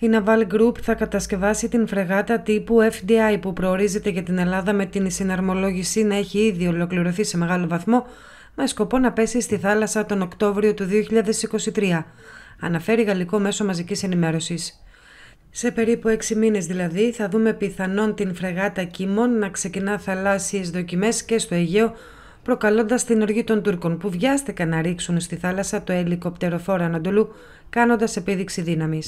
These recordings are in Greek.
Η Naval Group θα κατασκευάσει την φρεγάτα τύπου FDI που προορίζεται για την Ελλάδα με την συναρμολόγηση να έχει ήδη ολοκληρωθεί σε μεγάλο βαθμό με σκοπό να πέσει στη θάλασσα τον Οκτώβριο του 2023, αναφέρει γαλλικό μέσο μαζικής ενημέρωσης. Σε περίπου 6 μήνες δηλαδή θα δούμε πιθανόν την φρεγάτα Κίμων να ξεκινά θαλάσσιες δοκιμές και στο Αιγαίο προκαλώντας την οργή των Τούρκων που βιάστηκαν να ρίξουν στη θάλασσα το ελικοπτεροφόρο Ανατολού κάνοντας επίδειξη δύναμης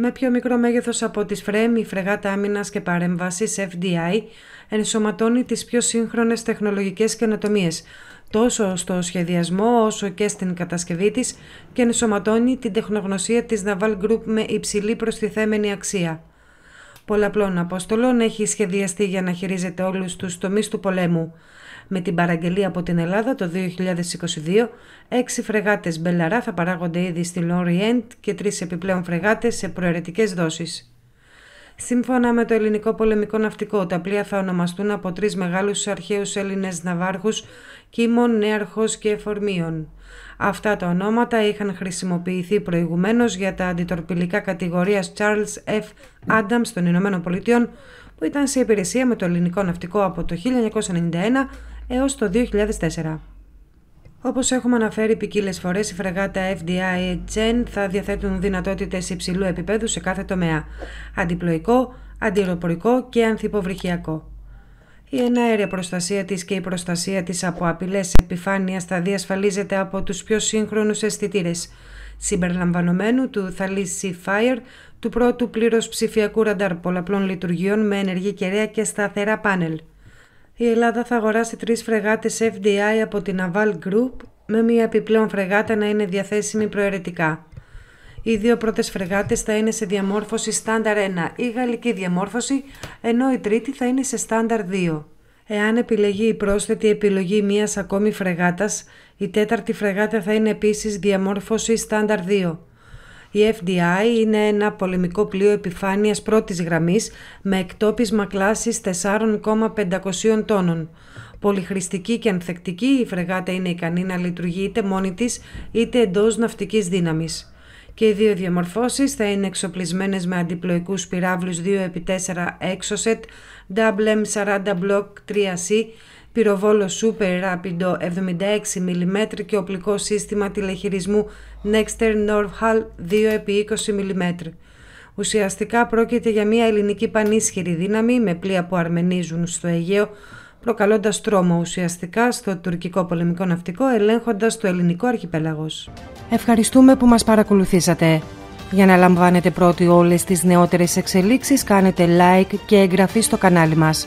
με πιο μικρό μέγεθος από τις Φρέμι, η Φρεγάτα Άμυνας και Παρέμβασης FDI ενσωματώνει τις πιο σύγχρονες τεχνολογικές καινοτομίες, τόσο στο σχεδιασμό όσο και στην κατασκευή της και ενσωματώνει την τεχνογνωσία της Naval Group με υψηλή προστιθέμενη αξία. Πολλαπλών αποστολών έχει σχεδιαστεί για να χειρίζεται όλους τους τομείς του πολέμου. Με την παραγγελία από την Ελλάδα το 2022, έξι φρεγάτες Μπελαρά θα παράγονται ήδη στη Λόριεντ και τρεις επιπλέον φρεγάτες σε προαιρετικές δόσεις. Σύμφωνα με το ελληνικό πολεμικό ναυτικό, τα πλοία θα ονομαστούν από τρεις μεγάλους αρχαίους Έλληνες ναυάρχους, Κίμων, Νέαρχος και Εφορμίων. Αυτά τα ονόματα είχαν χρησιμοποιηθεί προηγουμένως για τα αντιτορπιλικά κατηγορίας Charles F. Adams των Ηνωμένων Πολιτειών, που ήταν σε υπηρεσία με το ελληνικό ναυτικό από το 1991 έως το 2004. Όπως έχουμε αναφέρει ποικίλες φορές, η φρεγάτα FDI Gen θα διαθέτουν δυνατότητες υψηλού επίπεδου σε κάθε τομέα, αντιπλοϊκό, αντιεροπορικό και ανθυποβρυχιακό. Η εναέρια προστασία της και η προστασία της από απειλές επιφάνειας θα διασφαλίζεται από τους πιο σύγχρονους αισθητήρες, συμπεριλαμβανομένου του Thalys Fire, του πρώτου πλήρως ψηφιακού ραντάρ πολλαπλών λειτουργιών με ενεργή κεραία και σταθερά πάνελ η Ελλάδα θα αγοράσει τρεις φρεγάτες FDI από την Naval Group με μια επιπλέον φρεγάτα να είναι διαθέσιμη προαιρετικά. Οι δύο πρώτες φρεγάτες θα είναι σε διαμόρφωση στάνταρ 1 ή γαλλική διαμόρφωση, ενώ η τρίτη θα είναι σε στάνταρ 2. Εάν επιλεγεί η πρόσθετη επιλογή μίας ακόμη φρεγάτας, η τέταρτη φρεγάτα θα είναι επίσης διαμόρφωση στάνταρ 2. Η FDI είναι ένα πολεμικό πλοίο επιφάνειας πρώτης γραμμής με εκτόπισμα κλάσης 4,500 τόνων. Πολυχρηστική και ανθεκτική, η φρεγάτα είναι ικανή να λειτουργεί είτε μόνη της είτε εντός ναυτικής δύναμης. Και οι δύο διαμορφώσεις θα είναι εξοπλισμένες με αντιπλοϊκούς πυράβλους 2x4 Exocet, WM40 Block 3C πυροβόλο Super Rapido 76 mm και οπλικό σύστημα τηλεχειρισμού Nexter Hall 2x20 mm. Ουσιαστικά πρόκειται για μια ελληνική πανίσχυρη δύναμη με πλοία που αρμενίζουν στο Αιγαίο, προκαλώντας τρόμο ουσιαστικά στο τουρκικό πολεμικό ναυτικό, ελέγχοντας το ελληνικό αρχιπέλαγος. Ευχαριστούμε που μας παρακολουθήσατε. Για να λαμβάνετε πρώτοι όλες τις νεότερες εξελίξεις, κάνετε like και εγγραφή στο κανάλι μας.